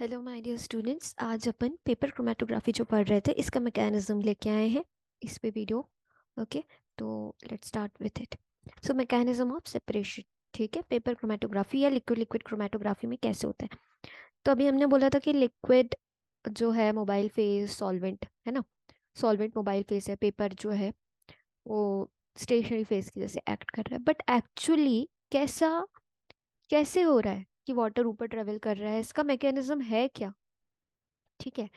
hello my dear students आज अपन paper chromatography जो पढ़ रहे थे इसका मैकेनिज्म लेके आए हैं इस पे वीडियो ओके तो let's start with it so mechanism of separation ठीक है पेपर क्रोमेटोग्राफी या लिक्विड लिक्विड क्रोमेटोग्राफी में कैसे होता है तो अभी हमने बोला था कि लिक्विड जो है मोबाइल फेज सॉल्वेंट है ना सॉल्वेंट मोबाइल फेज है पेपर जो है वो स्टेशनरी फेज की जैसे एक्ट कर रहा है बट एक्चुअली कैसा कैसे हो रहा है कि वाटर ऊपर ट्रेवल कर रहा है इसका मैकेनिज्म है क्या ठीक है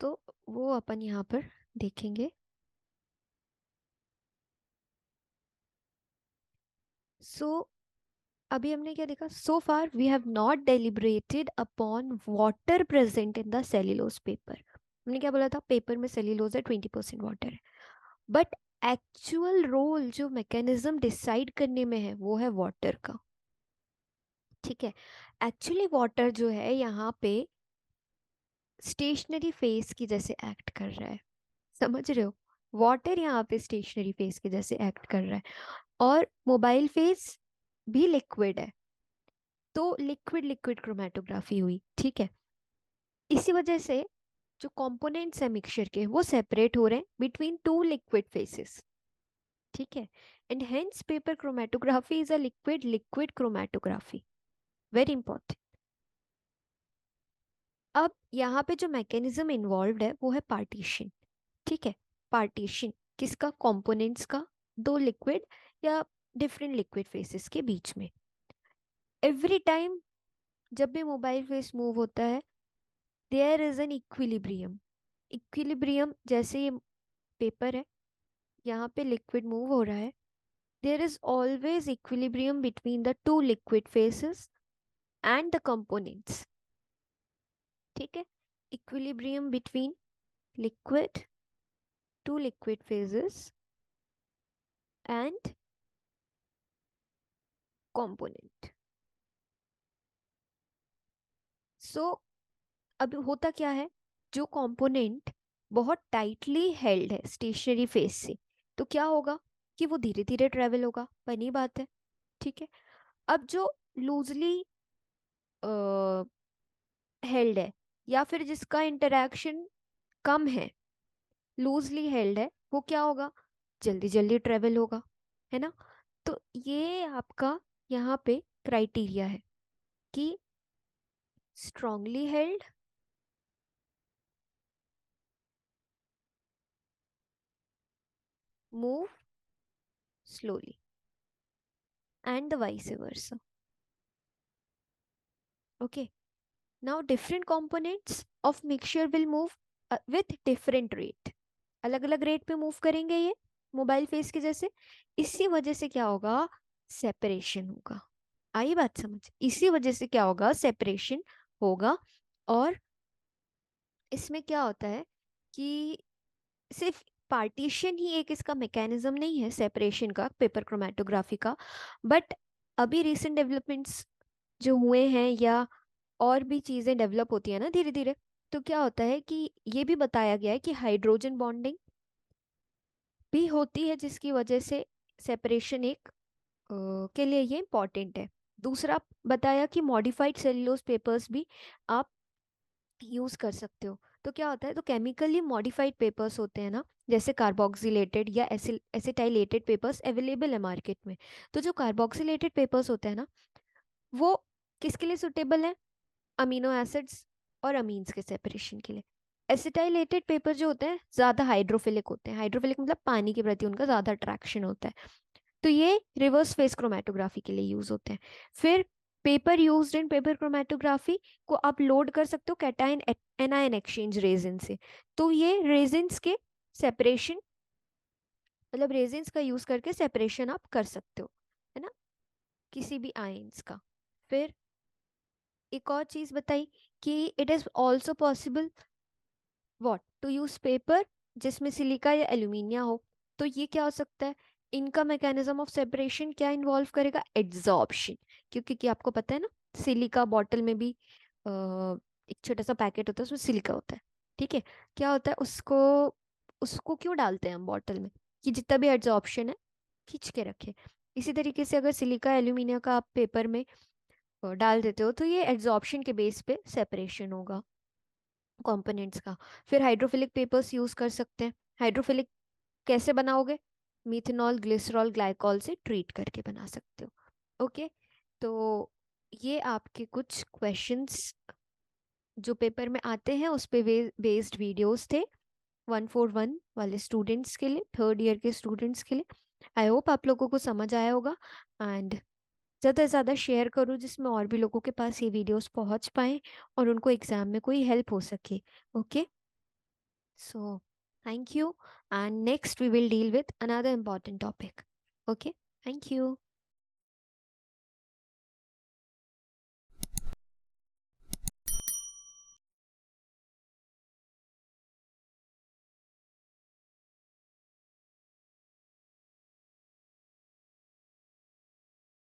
तो वो अपन यहाँ पर देखेंगे सो so, अभी हमने क्या देखा so far we have not deliberated upon water present in the cellulose paper हमने क्या बोला था पेपर में सेल्यूलोज है ट्वेंटी परसेंट वाटर है बट एक्चुअल रोल जो मैकेनिज्म डिसाइड करने में है वो है वाटर का ठीक है एक्चुअली वाटर जो है यहाँ पे स्टेशनरी फेस की जैसे एक्ट कर रहा है समझ रहे हो वाटर यहाँ पे स्टेशनरी फेस के जैसे एक्ट कर रहा है और मोबाइल फेस भी लिक्विड है तो लिक्विड लिक्विड क्रोमेटोग्राफी हुई ठीक है इसी वजह से जो कंपोनेंट्स है मिक्सचर के वो सेपरेट हो रहे हैं बिटवीन टू लिक्विड फेसेस ठीक है and hence paper chromatography is a liquid liquid chromatography very important अब यहाँ पे जो मैकेनिज्म इन्वॉल्व है वो है पार्टीशन ठीक है पार्टीशन किसका कंपोनेंट्स का दो लिक्विड या डिफरेंट लिक्विड फेसेस के बीच में एवरी टाइम जब भी मोबाइल फेस मूव होता है there is an equilibrium equilibrium जैसे ये पेपर है यहाँ पे लिक्विड मूव हो रहा है there is always equilibrium between the two liquid phases and the components ठीक है equilibrium between liquid to liquid phases and component so अब होता क्या है जो कंपोनेंट बहुत टाइटली हेल्ड है स्टेशनरी फेज से तो क्या होगा कि वो धीरे धीरे ट्रेवल होगा बनी बात है ठीक है अब जो लूजली हेल्ड है या फिर जिसका इंटरेक्शन कम है लूजली हेल्ड है वो क्या होगा जल्दी जल्दी ट्रेवल होगा है ना तो ये आपका यहाँ पे क्राइटेरिया है कि strongly held move slowly and the vice okay now different components of mixture will move uh, with different rate अलग अलग रेट पे मूव करेंगे ये मोबाइल फेस की जैसे इसी वजह से क्या होगा सेपरेशन होगा आई बात समझ इसी वजह से क्या होगा सेपरेशन होगा और इसमें क्या होता है कि सिर्फ पार्टीशन ही एक इसका मैकेनिज्म नहीं है सेपरेशन का पेपर क्रोमेटोग्राफी का बट अभी रिसेंट डेवलपमेंट्स जो हुए हैं या और भी चीज़ें डेवलप होती है ना धीरे धीरे तो क्या होता है कि ये भी बताया गया है कि हाइड्रोजन बॉन्डिंग भी होती है जिसकी वजह से सेपरेशन एक के लिए ये इम्पॉर्टेंट है दूसरा बताया कि मॉडिफाइड सेल्यूलोज पेपर्स भी आप यूज़ कर सकते हो तो क्या होता है तो केमिकली मॉडिफाइड पेपर्स होते हैं ना जैसे कार्बोक्सिलेटेड या एसिटाइलेटेड पेपर्स अवेलेबल है मार्केट में तो जो कार्बोक्सिलेटेड पेपर्स होते हैं ना वो किसके लिए सुटेबल है अमीनो एसिड्स और अमीन्स के सेपरेशन के लिए एसिटाइलेटेड पेपर जो होते हैं ज़्यादा हाइड्रोफिलिक होते हैं हाइड्रोफिलिक मतलब पानी के प्रति उनका ज़्यादा अट्रैक्शन होता है तो ये रिवर्स फेस क्रोमेटोग्राफी के लिए यूज़ होते हैं फिर paper use in paper chromatography को आप लोड कर सकते हो कैटाइन एनायन एक्सचेंज रेजिन से तो ये रेजिन्स के सेपरेशन मतलब रेजिन्स का यूज़ करके सेपरेशन आप कर सकते हो है ना किसी भी आयन्स का फिर एक और चीज बताई कि it is also possible what to use paper जिसमें सिलिका या एल्यूमिनिया हो तो ये क्या हो सकता है इनका मैकेनिज्म ऑफ सेपरेशन क्या इन्वॉल्व करेगा एड्जॉर्प्शन क्योंकि कि आपको पता है ना सिलिका बॉटल में भी आ, एक छोटा सा पैकेट होता है उसमें सिलिका होता है ठीक है क्या होता है उसको उसको क्यों डालते हैं हम बॉटल में कि जितना भी एड्जॉर्प्शन है खींच के रखे इसी तरीके से अगर सिलिका एल्यूमिनिया का आप पेपर में डाल देते हो तो ये एड्जॉर्प्शन के बेस पे सेपरेशन होगा कंपोनेंट्स का फिर हाइड्रोफिलिक पेपर्स यूज़ कर सकते हैं हाइड्रोफिलिक कैसे बनाओगे मिथेनॉल ग्लिसरॉल ग्लाइकॉल से ट्रीट करके बना सकते हो ओके तो ये आपके कुछ क्वेश्चंस जो पेपर में आते हैं उस पर बेस्ड वीडियोस थे वन फोर वन वाले स्टूडेंट्स के लिए थर्ड ईयर के स्टूडेंट्स के लिए आई होप आप लोगों को समझ आया होगा एंड ज़्यादा से ज़्यादा शेयर करूँ जिसमें और भी लोगों के पास ये वीडियोस पहुँच पाएँ और उनको एग्ज़ाम में कोई हेल्प हो सके okay so thank you and next we will deal with another important topic okay thank you